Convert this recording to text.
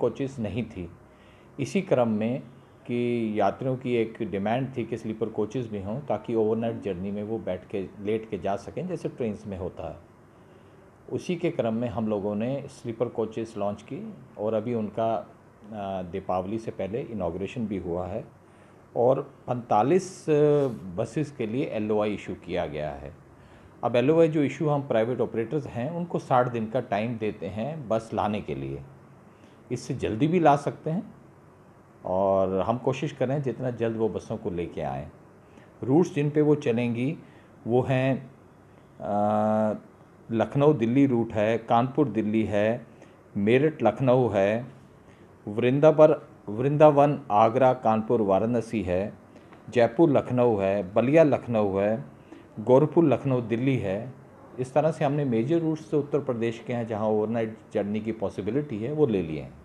coaches नहीं थी इसी क्रम में कि यात्रियों की एक डिमांड थी कि स्लीपर कोचेज़ भी हों ताकि ओवरनाइट जर्नी में वो बैठ के लेट के जा सकें जैसे ट्रेन्स में होता है उसी के क्रम में हम लोगों ने स्लीपर कोचेज़ लॉन्च की और अभी उनका दीपावली से पहले इनाग्रेशन भी हुआ है और 45 बसेस के लिए एल इशू किया गया है अब एल जो इशू हम प्राइवेट ऑपरेटर्स हैं उनको साठ दिन का टाइम देते हैं बस लाने के लिए इससे जल्दी भी ला सकते हैं और हम कोशिश करें जितना जल्द वो बसों को लेके आएँ रूट्स जिन पे वो चलेंगी वो हैं लखनऊ दिल्ली रूट है कानपुर दिल्ली है मेरठ लखनऊ है वृंदावन वृंदावन आगरा कानपुर वाराणसी है जयपुर लखनऊ है बलिया लखनऊ है गोरखपुर लखनऊ दिल्ली है इस तरह से हमने मेजर रूट्स तो उत्तर प्रदेश के हैं जहाँ ओवरनाइट जर्नी की पॉसिबिलिटी है वो ले लिए हैं